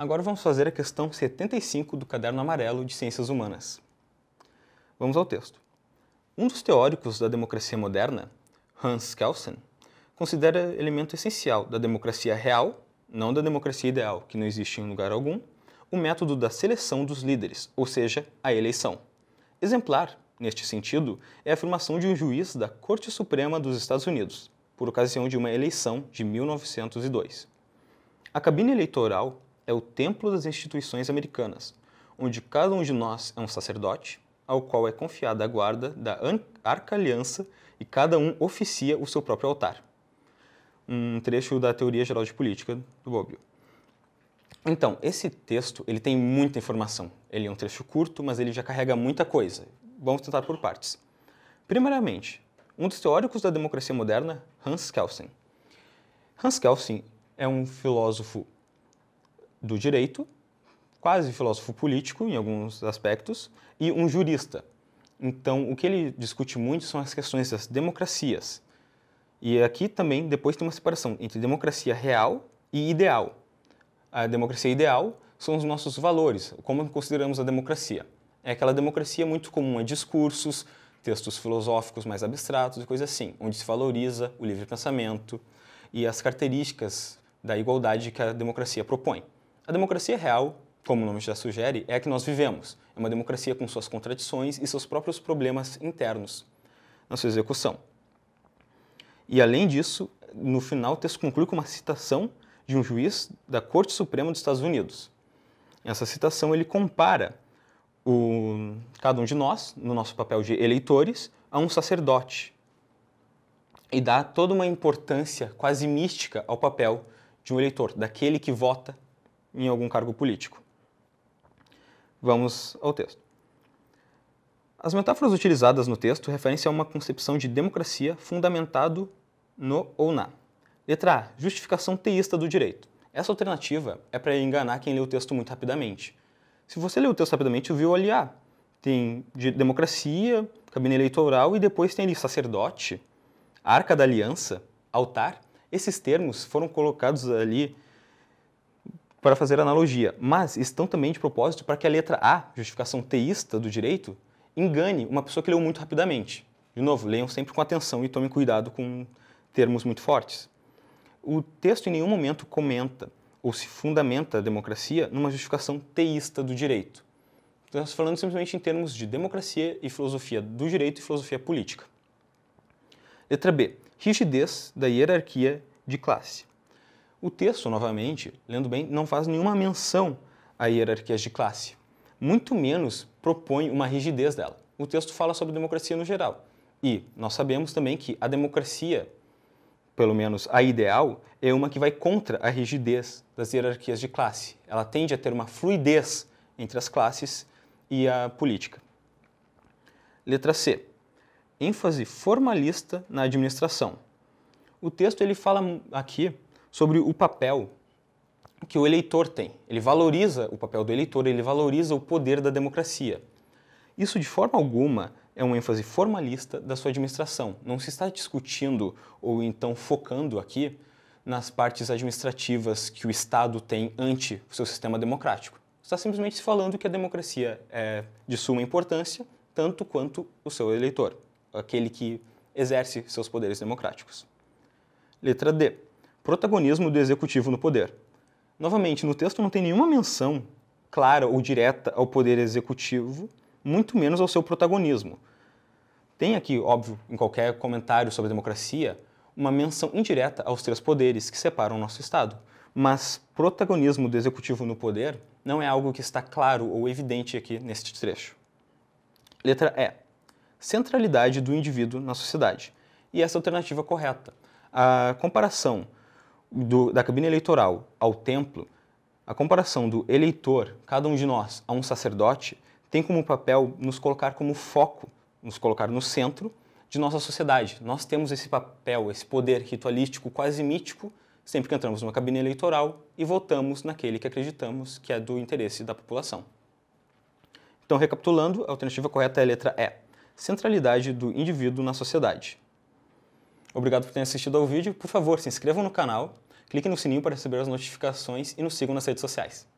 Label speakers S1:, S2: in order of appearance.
S1: Agora vamos fazer a questão 75 do Caderno Amarelo de Ciências Humanas. Vamos ao texto. Um dos teóricos da democracia moderna, Hans Kelsen, considera elemento essencial da democracia real, não da democracia ideal, que não existe em lugar algum, o método da seleção dos líderes, ou seja, a eleição. Exemplar, neste sentido, é a afirmação de um juiz da Corte Suprema dos Estados Unidos, por ocasião de uma eleição de 1902. A cabine eleitoral é o templo das instituições americanas, onde cada um de nós é um sacerdote, ao qual é confiada a guarda da Arca Aliança e cada um oficia o seu próprio altar. Um trecho da Teoria Geral de Política do Bobbio. Então, esse texto ele tem muita informação. Ele é um trecho curto, mas ele já carrega muita coisa. Vamos tentar por partes. Primeiramente, um dos teóricos da democracia moderna, Hans Kelsen. Hans Kelsen é um filósofo do direito, quase filósofo político em alguns aspectos, e um jurista. Então, o que ele discute muito são as questões das democracias. E aqui também, depois, tem uma separação entre democracia real e ideal. A democracia ideal são os nossos valores, como consideramos a democracia. É aquela democracia muito comum a discursos, textos filosóficos mais abstratos e coisas assim, onde se valoriza o livre pensamento e as características da igualdade que a democracia propõe. A democracia real, como o nome já sugere, é a que nós vivemos. É uma democracia com suas contradições e seus próprios problemas internos na sua execução. E além disso, no final o texto conclui com uma citação de um juiz da Corte Suprema dos Estados Unidos. Essa citação ele compara o, cada um de nós, no nosso papel de eleitores, a um sacerdote e dá toda uma importância quase mística ao papel de um eleitor, daquele que vota em algum cargo político. Vamos ao texto. As metáforas utilizadas no texto referem-se a uma concepção de democracia fundamentado no ou na. Letra A. Justificação teísta do direito. Essa alternativa é para enganar quem lê o texto muito rapidamente. Se você lê o texto rapidamente, viu ali, ah, tem de democracia, cabine eleitoral e depois tem ali sacerdote, arca da aliança, altar. Esses termos foram colocados ali para fazer analogia, mas estão também de propósito para que a letra A, justificação teísta do direito, engane uma pessoa que leu muito rapidamente. De novo, leiam sempre com atenção e tomem cuidado com termos muito fortes. O texto em nenhum momento comenta ou se fundamenta a democracia numa justificação teísta do direito. Então, estamos falando simplesmente em termos de democracia e filosofia do direito e filosofia política. Letra B. Rigidez da hierarquia de classe. O texto, novamente, lendo bem, não faz nenhuma menção a hierarquias de classe, muito menos propõe uma rigidez dela. O texto fala sobre democracia no geral. E nós sabemos também que a democracia, pelo menos a ideal, é uma que vai contra a rigidez das hierarquias de classe. Ela tende a ter uma fluidez entre as classes e a política. Letra C. ênfase formalista na administração. O texto ele fala aqui sobre o papel que o eleitor tem. Ele valoriza o papel do eleitor, ele valoriza o poder da democracia. Isso, de forma alguma, é um ênfase formalista da sua administração. Não se está discutindo ou então focando aqui nas partes administrativas que o Estado tem ante o seu sistema democrático. Está simplesmente falando que a democracia é de suma importância, tanto quanto o seu eleitor, aquele que exerce seus poderes democráticos. Letra D protagonismo do executivo no poder. Novamente, no texto não tem nenhuma menção clara ou direta ao poder executivo, muito menos ao seu protagonismo. Tem aqui, óbvio, em qualquer comentário sobre a democracia, uma menção indireta aos três poderes que separam o nosso Estado. Mas protagonismo do executivo no poder não é algo que está claro ou evidente aqui neste trecho. Letra E. Centralidade do indivíduo na sociedade. E essa é alternativa correta. A comparação do, da cabine eleitoral ao templo, a comparação do eleitor, cada um de nós, a um sacerdote, tem como papel nos colocar como foco, nos colocar no centro de nossa sociedade. Nós temos esse papel, esse poder ritualístico quase mítico, sempre que entramos numa cabine eleitoral e votamos naquele que acreditamos que é do interesse da população. Então, recapitulando, a alternativa correta é a letra E: centralidade do indivíduo na sociedade. Obrigado por ter assistido ao vídeo. Por favor, se inscrevam no canal, cliquem no sininho para receber as notificações e nos sigam nas redes sociais.